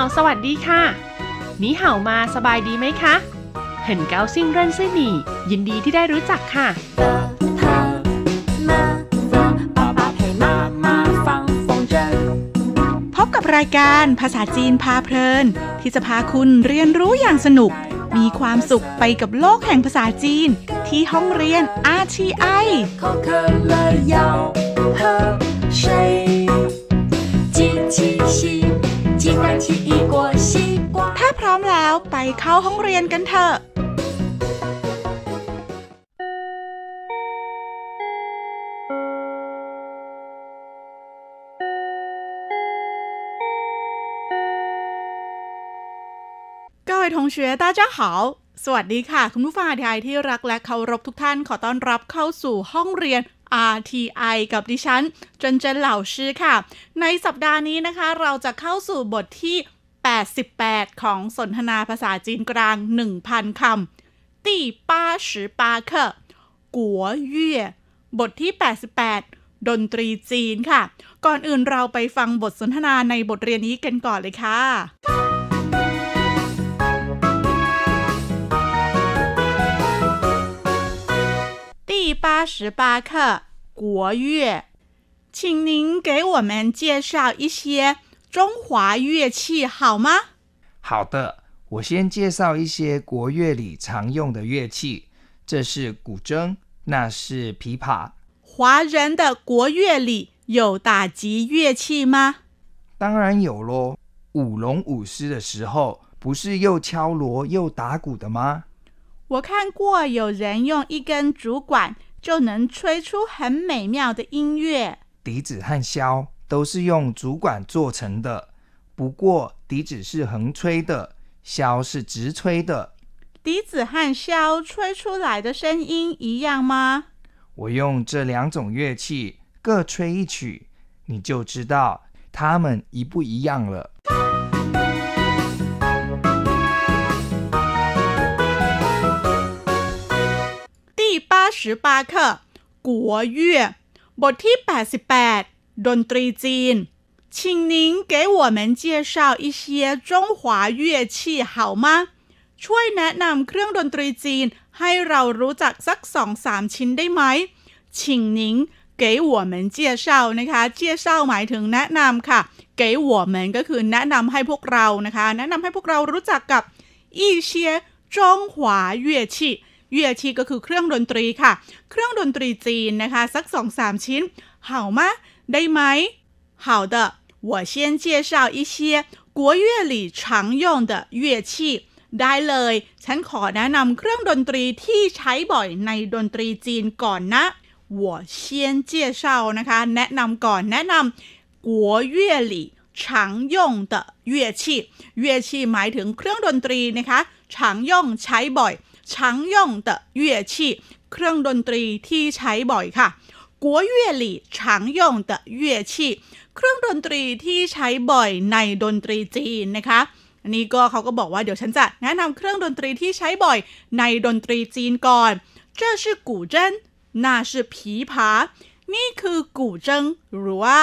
าสวัสดีค่ะนีเห่ามาสบายดีไหมคะ เห็นเกาซิ่งเร่นซี่หนี่ ยินดีที่ได้รู้จักค่ะ พบกับรายการภาษาจีนพาเพลินที่จะพาคุณเรียนรู้อย่างสนุก มีความสุขไปกับโลกแห่งภาษาจีนที่ห้องเรียน RTI ขชิกัวถ้าพร้อมแล้วไปเข้าห้องเรียนกันเถอะ้อทงเชืตเจ้า大หาสวัสดีค่ะ คุณผู้ฟังทายที่รักและเคารพทุกท่านขอต้อนรับเข้าสู่ห้องเรียน RTI กับดิฉัน จนเจนเหล่าชื่อค่ะ ในสัปดาห์นี้นะคะ เราจะเข้าสู่บทที่ 88 ของสนทนาภาษาจีนกลาง 1,000 คำทีป88ค่อากัวเย่บทที่ 88 ดนตรีจีนค่ะ ก่อนอื่นเราไปฟังบทสนทนาในบทเรียนนี้กันก่อนเลยค่ะ八十八课国乐，请您给我们介绍一些中华乐器好吗？好的，我先介绍一些国乐里常用的乐器。这是古筝，那是琵琶。华人的国乐里有打击乐器吗？当然有喽！舞龙舞狮的时候，不是又敲锣又打鼓的吗？我看过有人用一根竹管。就能吹出很美妙的音乐。笛子和箫都是用竹管做成的，不过笛子是横吹的，箫是直吹的。笛子和箫吹出来的声音一样吗？我用这两种乐器各吹一曲，你就知道它们一不一样了。十八课กัวเย่บทที่ 88 ดนตรีจีน请您给我们介绍一些中华乐器好吗ช่วยแนะนำเครื่องดนตรีจีนให้เรารู้จักสักสองสามชิ้นได้ไหมชิงนิงเก๋วเหมนเจียชนะคะเจียชหมายถึงแนะนำค่ะเก๋วเหมนก็คือแนะนำให้พวกเรานะคะ แนะนำให้พวกเรารู้จักกับอีเชียจงหวาเย่ชียุยอชีก็คือเครื่องดนตรีค่ะ เครื่องดนตรีจีนนะคะสักสสองามชิ้นเห่ามะได้ไหม好的我先介绍一些国乐里常用的乐器ได้เลยฉันขอแนะนำเครื่องดนตรีที่ใช้บ่อยในดนตรีจีนก่อนนะ我先介绍นะคะแนะนำก่อนแนะนำกัวเย่หลี่ชังย่ง的乐器乐器หมายถึงเครื่องดนตรีนะคะชังย่งใช้บ่อยชังย่องเตะเย่ชีเครื่องดนตรีที่ใช้บ่อยค่ะกัวเย่หลี่ชังย่องเตะเย่ชีเครื่องดนตรีที่ใช้บ่อยในดนตรีจีนนะคะอันนี้ก็เขาก็บอกว่าเดี๋ยวฉันจะ แนะนำเครื่องดนตรีที่ใช้บ่อย ในดนตรีจีนก่อน这是古筝那是琵琶นี่คือกู่เจิงหรือว่า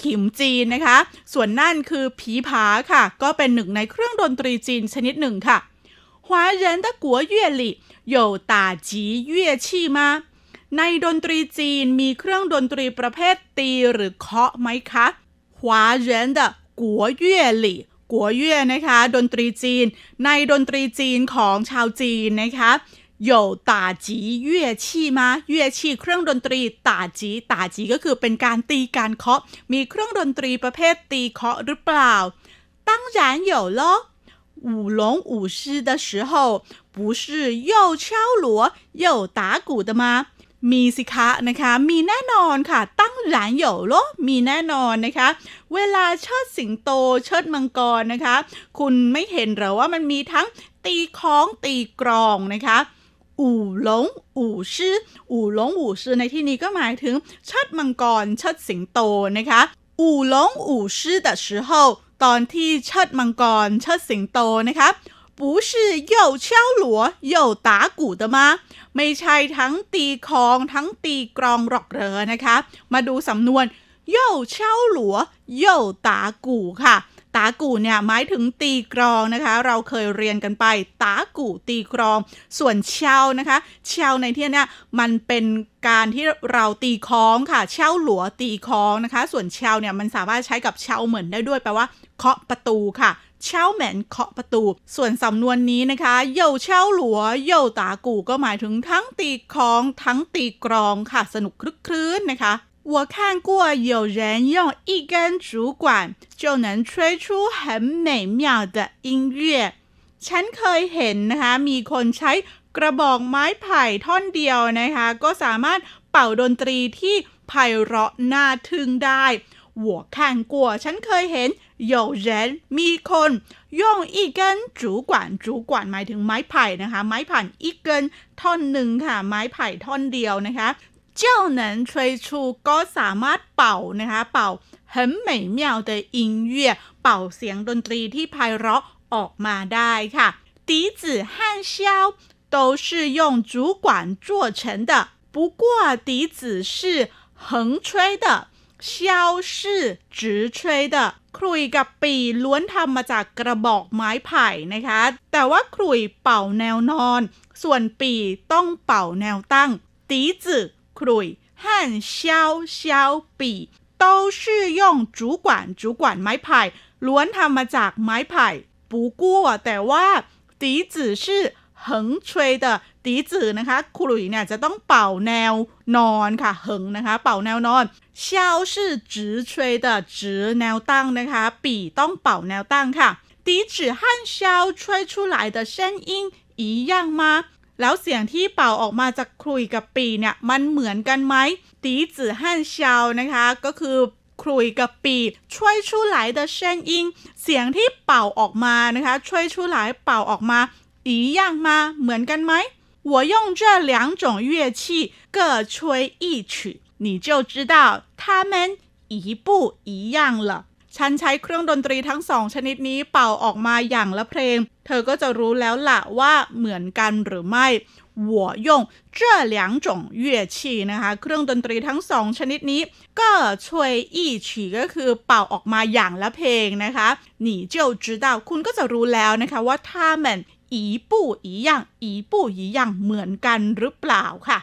ขิมจีนนะคะ ส่วนนั่นคือผีผาค่ะก็เป็นหนึ่งในเครื่องดนตรีจีนชนิดหนึ่งค่ะ华人的国乐里有打击乐器吗？ในดนตรีจีนมีเครื่องดนตรีประเภทตีหรือเคาะไหมคะ华人的国乐里กัวเย่นะคะดนตรีจีน ในดนตรีจีนของชาวจีนนะคะ有打击乐器吗乐器เครื่องดนตรีตาจีตาจีก็คือเป็นการตีการเคาะ มีเครื่องดนตรีประเภทตีเคาะหรือเปล่า ตั้ง然有ล舞龙舞狮的时候，不是又敲锣又打鼓的吗？มีสิคะนะคะมีแน่นอนค่ะ ตั้งรลานอยู่โลมีแน่นอนนะคะ เวลาเชิดสิงโตเชิดมังกรนะคะ คุณไม่เห็นหรอว่ามันมีทั้งตีค้องตีกรองนะคะอู่หลงอู่ชื่ออู่หลงอู่ชื่อในที่นี้ก็หมายถึงเชิดมังกรเชิดสิงโตนะคะอู่หลงอู่ชื่อ的时候ตอนที่เชิดมังกรเชิดสิงโตนะคะ不是又敲锣又打鼓的吗ไม่ใช่ทั้งตีคองทั้งตีกรองหรอกเรอนะคะ มาดูสำนวนโย่เช่าหลวโย่ตากูค่ะตากูเนี่ยหมายถึงตีกรองนะคะ เราเคยเรียนกันไป ตากูตีกรอง ส่วนเช่านะคะเช่าในที่นี้มันเป็นการที่เราตีคองค่ะเช่าหลัวตีคองนะคะ ส่วนเช่าเนี่ยมันสามารถใช้กับเช่าเหมือนได้ด้วยแปลว่าคาะประตูค่ะเช่าแหมนเคาะประตู ส่วนสำนวนนี้นะคะเย่าเช่าหลัวเย่าตากูก็หมายถึงทั้งตีคองทั้งตีกรองค่ะสนุกคลึกครื้นนะคะ我看过有人用一根竹管就能吹出很美妙的音乐。ฉันเคยเห็นนะคะมีคนใช้กระบอกไม้ไผ่ท่อนเดียวนะคะ ก็สามารถเป่าดนตรีที่ไพเราะน่าทึ่งได้หัวขง我ัวฉันเคยเห็น有人、有个人用一根竹管，竹管，หมายถึงไม้ไผ่นะคะ，ไม้ผ่าน一根，thon หนึ่งค่ะ，ไม้ไผ่ thon เดียวนะคะ，就能吹出，ก็สามารถเป่านะคะ，เป่า，很美妙的音乐，เป่าเสียงดนตรีที่ไพเราะออกมาได้ค่ะ。笛子和箫都是用竹管做成的，不过笛子是横吹的。เชียวชื่อจือเทรเดอร์ครุยกับปีล้วนทำมาจากกระบอกไม้ไผ่นะคะ แต่ว่าครุยเป่าแนวนอน ส่วนปีต้องเป่าแนวตั้ง ตีจือครุยห่นเชียวเชียวปี都是用主管主管ไม้ไผ่ล้วนทำมาจากไม้ไผ่ ปูกู้แต่ว่า ตีจือชื่อหิงเทรดตีจื่อนะคะครลุยเนี่ยจะต้องเป่าแนวนอนค่ะเหิงนะคะ เป่าแนวนอนเชาชื่อจือเทรดจือแนวตั้งนะคะปีต้องเป่าแนวตั้งค่ะตีจื่อ和萧吹出来的声音一样吗แล้วเสียงที่เป่าออกมาจากคลุยกับปีเนี่ยมันเหมือนกันไหมตีจื่อฮันเชานะคะก็คือคลุยกับปีช่วยชูหไหลเดเชนอิงเสียงที่เป่าออกมานะคะช่วยชูหไหลเป่าออกมา一样吗เหมือนกันไหม我用这两种乐器各吹一曲你就知道它们一不一样了ฉันใช้เครื่องดนตรี ทั้งสองชนิดนี้เป่าออกมาอย่างละเพลง เธอก็จะรู้แล้วล่ะว่าเหมือนกันหรือไม่我用这两种乐器นะคะ เครื่องดนตรีทั้งสองชนิดนี้ก็ช่วยอีฉีก็คือเป่าออกมาอย่างละเพลงนะคะหนีเจจดาวคุณก็จะรู้แล้วนะคะว่าถ้ามันอีปู่อีย่าง อีปู่อีย่างเหมือนกันหรือเปล่าค่ะ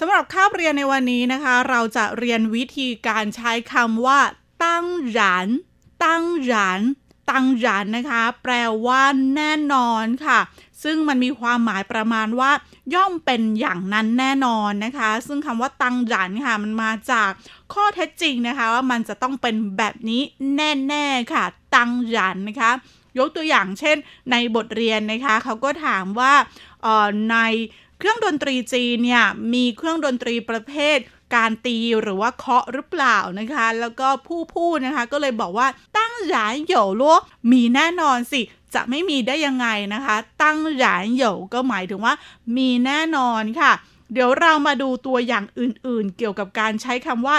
สำหรับคาบเรียนในวันนี้นะคะ เราจะเรียนวิธีการใช้คำว่าตั้งหยัน ตั้งหยัน ตั้งหยันนะคะ แปลว่าแน่นอนค่ะ ซึ่งมันมีความหมายประมาณว่าย่อมเป็นอย่างนั้นแน่นอนนะคะ ซึ่งคำว่าตั้งหยันค่ะ มันมาจากข้อเท็จจริงนะคะ ว่ามันจะต้องเป็นแบบนี้ แน่ ๆค่ะ ตั้งหยันนะคะยกตัวอย่างเช่นในบทเรียนนะคะเขาก็ถามว่าในเครื่องดนตรีจีนเนี่ยมีเครื่องดนตรีประเภทการตีหรือว่าเคาะหรือเปล่านะคะ แล้วก็ผู้พูดนะคะก็เลยบอกว่าตั้งหยานเหยวล้วมีแน่นอนสิ จะไม่มีได้ยังไงนะคะ ตั้งหยานเหยวก็หมายถึงว่า มีแน่นอนค่ะ เดี๋ยวเรามาดูตัวอย่างอื่นๆ เกี่ยวกับการใช้คำว่า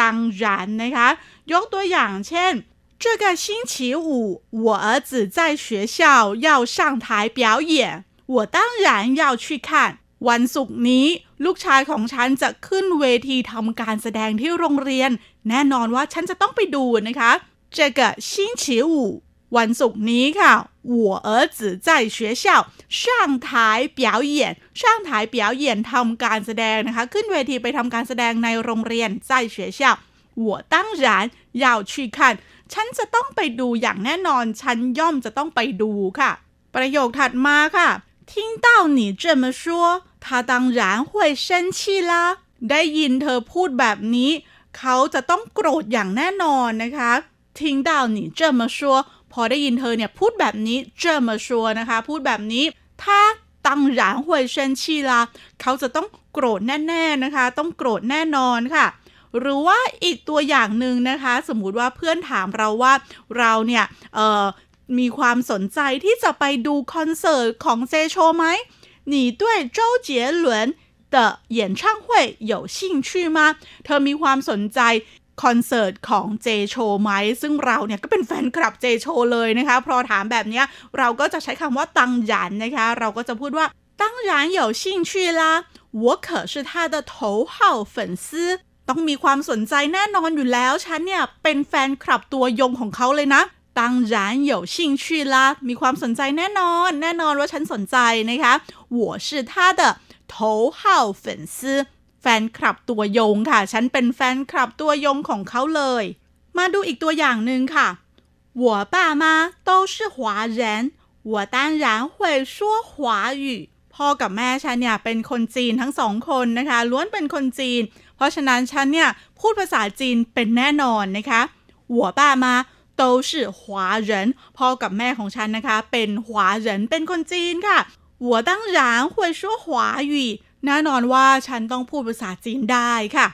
ตังหยานนะคะ ยกตัวอย่างเช่น这个星期五，我儿子在学校要上台表演，我当然要去看。วันศุกร์นี้ลูกชายของฉันจะขึ้นเวทีทำการแสดงที่โรงเรียนแน่นอนว่าฉันจะต้องไปดูนะคะ这个星期五วันศุกร์นี้ค่ะ我儿子在学校上台表演上台表演ทำการแสดงนะคะขึ้นเวทีไปทำการแสดงในโรงเรียน在学校我当然要去看ฉันจะต้องไปดูอย่างแน่นอน ฉันย่อมจะต้องไปดูค่ะ ประโยคถัดมาค่ะ听到你这么说他当然会生气啦ได้ยินเธอพูดแบบนี้ เขาจะต้องโกรธอย่างแน่นอนนะคะทิ้งดาวหนีเจมชัวพอได้ยินเธอเนี่ยพูดแบบนี้เจอมาชัวนะคะพูดแบบนี้ถ้าตั้งหลานหวยเชนชีลาเขาจะต้องโกรธแน่ๆนะคะ ต้องโกรธแน่นอนค่ะหรือว่าอีกตัวอย่างหนึ่งนะคะสมมุติว่าเพื่อนถามเราว่าเราเนี่ยมีความสนใจที่จะไปดูคอนเสิร์ตของเซโชไหม你对周杰伦的演唱会有兴趣吗เธอมีความสนใจคอนเสิร์ตของเจโชไหมซึ่งเราเนี่ยก็เป็นแฟนคลับเจโชเลยนะคะพอถามแบบนี้เราก็จะใช้คำว่าตังหยันนะคะเราก็จะพูดว่าตังหยัน有兴趣啦我可是他的头号粉丝ต้องมีความสนใจแน่นอนอยู่แล้ว ฉันเนี่ยเป็นแฟนคลับตัวยงของเขาเลยนะตั้งช有兴趣啦มีความสนใจแน่นอน แน่นอนว่าฉันสนใจนะคะ我是他的头号粉丝แฟนคลับตัวยงค่ะ ฉันเป็นแฟนคลับตัวยงของเขาเลย มาดูอีกตัวอย่างหนึ่งค่ะ我爸妈都是华人我当然会说华语พ่อกับแม่ฉันเนี่ยเป็นคนจีนทั้งสองคนนะคะ ล้วนเป็นคนจีนเพราะฉะนั้นฉันเนี่ย พูดภาษาจีนเป็นแน่นอนนะคะ หัวป้ามาโตชื่อหวาเหรินพ่อกับแม่ของฉันนะคะ เป็น หวาเหรินเป็นคนจีนค่ะ หัวตั้งหยางหวยชั่วหวาหยีแน่นอนว่าฉันต้องพูดภาษาจีนได้ค่ะ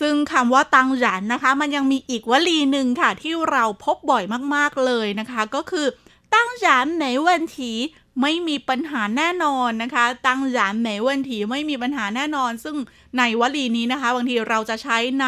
ซึ่งคำว่าตังหยันนะคะ มันยังมีอีกวลีหนึ่งค่ะที่เราพบบ่อยมากๆเลยนะคะ ก็คือตั้งหยันไหนวันทีไม่มีปัญหาแน่นอนนะคะ ตั้งหยันไหนวันทีไม่มีปัญหาแน่นอนซึ่งในวลีนี้นะคะบางทีเราจะใช้ใน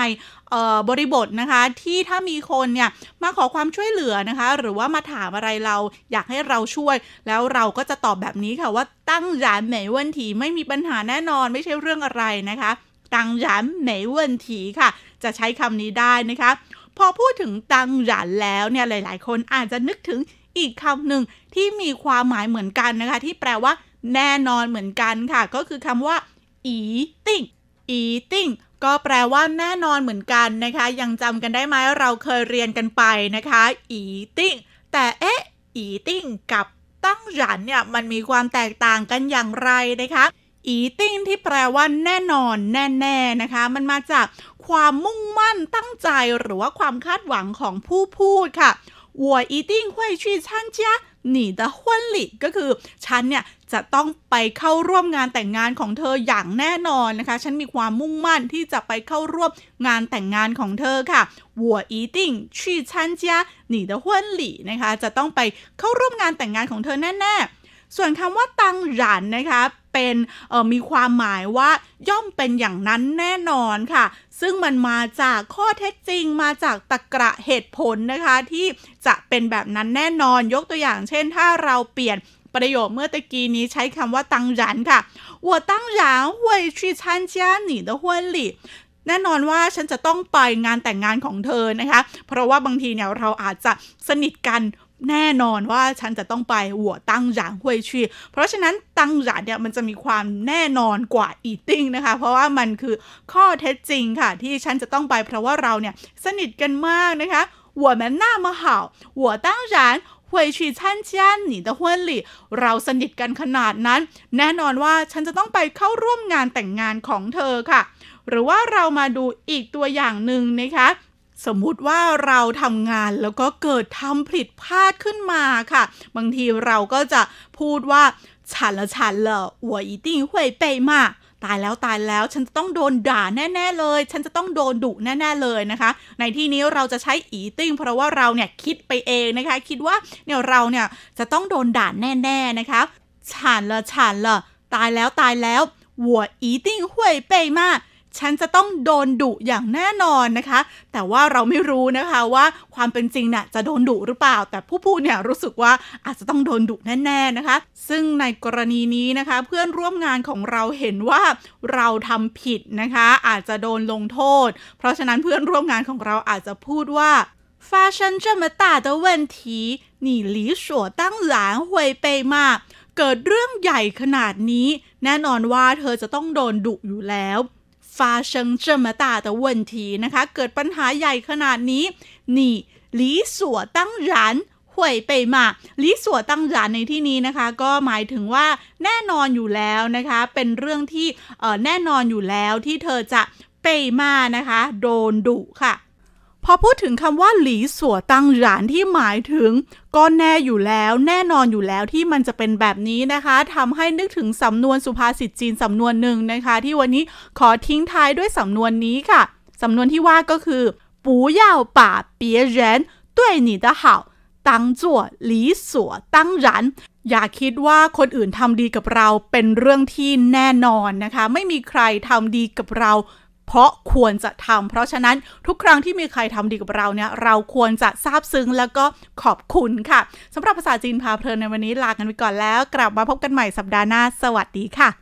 บริบทนะคะที่ถ้ามีคนเนี่ยมาขอความช่วยเหลือนะคะหรือว่ามาถามอะไรเราอยากให้เราช่วย แล้วเราก็จะตอบแบบนี้ค่ะว่าตั้งยานไหมวันที ไม่มีปัญหาแน่นอนไม่ใช่เรื่องอะไรนะคะ ตั้งยานไหมวันทีค่ะ จะใช้คำนี้ได้นะคะ พอพูดถึงตั้งยานแล้วเนี่ยหลายๆ คนอาจจะนึกถึงอีกคำหนึ่งที่มีความหมายเหมือนกันนะคะ ที่แปลว่า แน่นอนเหมือนกันค่ะ ก็คือคำว่าอีติ่ง eating ก็แปลว่าแน่นอนเหมือนกันนะคะ ยังจำกันได้ไหมเราเคยเรียนกันไปนะคะ eating แต่เอ๊ะ eating กับตั้งหยันเนี่ย มันมีความแตกต่างกันอย่างไรนะคะ eating ที่แปลว่าแน่นอนแน่ ๆ นะคะ มันมาจากความมุ่งมั่นตั้งใจหรือว่าความคาดหวังของผู้พูดค่ะ我一定会去参加你的婚礼ก็คือฉันเนี่ยจะต้องไปเข้าร่วมงานแต่งงานของเธออย่างแน่นอนนะคะ ฉันมีความมุ่งมั่นที่จะไปเข้าร่วมงานแต่งงานของเธอค่ะ我一定去参加你的婚礼นะคะ จะต้องไปเข้าร่วมงานแต่งงานของเธอแน่ ๆ ส่วนคำว่าตังหรันนะคะ เป็นออมีความหมายว่าย่อมเป็นอย่างนั้นแน่นอนค่ะ ซึ่งมันมาจากข้อเท็จจริงมาจากตะกระเหตุผลนะคะที่จะเป็นแบบนั้นแน่นอน ยกตัวอย่าง เช่น ถ้าเราเปลี่ยนประโยคเมื่อตะกี้นี้ใช้คำว่าตังหยันค่ะ我当然会去参加你的婚礼แน่นอนว่าฉันจะต้องไปงานแต่งงานของเธอนะคะ เพราะว่าบางทีเนี่ยเราอาจจะสนิทกันแน่นอนว่าฉันจะต้องไปหัวตั้งหยางห้วยชีเพราะฉะนั้นตั้งหยางเนี่ยมันจะมีความแน่นอนกว่าอีติ้งนะคะ เพราะว่ามันคือข้อเท็จจริงค่ะ ที่ฉันจะต้องไปเพราะว่าเราเนี่ยสนิทกันมากนะคะ我们那么好我当然会去参加你的婚礼เราสนิทกันขนาดนั้น แน่นอนว่าฉันจะต้องไปเข้าร่วมงานแต่งงานของเธอค่ะ หรือว่าเรามาดูอีกตัวอย่างหนึ่งนะคะสมมุติว่าเราทำงานแล้วก็เกิดทำผิดพลาดขึ้นมาค่ะ บางทีเราก็จะพูดว่าฉันละฉันละ我一่ยมาตายแล้วตายแล้วฉันจะต้องโดนด่าแน่ ๆ เลย ฉันจะต้องโดนดุแน่ๆเลยนะคะ ในที่นี้เราจะใช้อีติ้งเพราะว่าเราเนี่ยคิดไปเองนะคะคิดว่าเนี่ยเราเนี่ยจะต้องโดนด่าแน่ ๆ นะคะฉันละฉันละตายแล้วตายแล้ว我一定会被骂ฉันจะต้องโดนดุอย่างแน่นอนนะคะ แต่ว่าเราไม่รู้นะคะว่าความเป็นจริงน่ะจะโดนดุหรือเปล่า แต่ผู้พูดเนี่ยรู้สึกว่าอาจจะต้องโดนดุแน่ๆนะคะ ซึ่งในกรณีนี้นะคะเพื่อนร่วมงานของเราเห็นว่าเราทำผิดนะคะ อาจจะโดนลงโทษ เพราะฉะนั้นเพื่อนร่วมงานของเราอาจจะพูดว่า发生这么大的问题你理所当然会被骂เกิดเรื่องใหญ่ขนาดนี้ แน่นอนว่าเธอจะต้องโดนดุอยู่แล้ว发生这么大的问题นะคะเกิดปัญหาใหญ่ขนาดนี้你理所当然ห่วยไปมาลิสัวตั้งหนในที่นี้นะคะ ก็หมายถึงว่า แน่นอนอยู่แล้วนะคะ เป็นเรื่องที่แน่นอนอยู่แล้ว ที่เธอจะเปมานะคะ โดนดุค่ะพอพูดถึงคำว่าหลีสัวตังหลานที่หมายถึง ก็แน่อยู่แล้ว แน่นอนอยู่แล้วที่มันจะเป็นแบบนี้นะคะทำให้นึกถึงสำนวนสุภาษิตจีนสำนวนหนึ่งนะคะ ที่วันนี้ขอทิ้งท้ายด้วยสำนวนนี้ค่ะ สำนวนที่ว่าก็คือปปปู่่่ยาาเ不要把别人对你的好当作理所当然อย่าคิดว่าคนอื่นทำดีกับเราเป็นเรื่องที่แน่นอนนะคะ ไม่มีใครทำดีกับเราเพราะควรจะทำเพราะฉะนั้นทุกครั้งที่มีใครทำดีกับเราเนี่ย เราควรจะซาบซึ้งแล้วก็ขอบคุณค่ะสำหรับภาษาจีนพาเพลินในวันนี้ลากันไปก่อนแล้วกลับมาพบกันใหม่สัปดาห์หน้าสวัสดีค่ะ